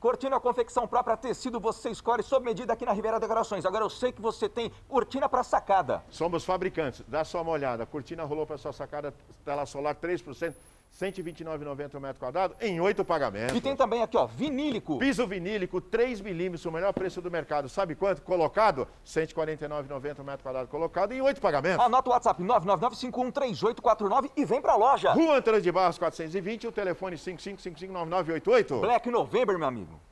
Cortina confecção própria, tecido você escolhe sob medida aqui na Ribeira Decorações. Agora eu sei que você tem cortina para sacada. Somos fabricantes, dá só uma olhada. Cortina rolou para sua sacada, tela solar 3%. 129,90 o metro quadrado, em oito pagamentos. E tem também aqui, ó, vinílico. Piso vinílico, 3 milímetros, o melhor preço do mercado. Sabe quanto? Colocado, 149,90 o metro quadrado colocado, em oito pagamentos. Anota o WhatsApp, 999 e vem pra loja. Rua Antônio de Barros, 420, o telefone 5555-9988. Black November, meu amigo.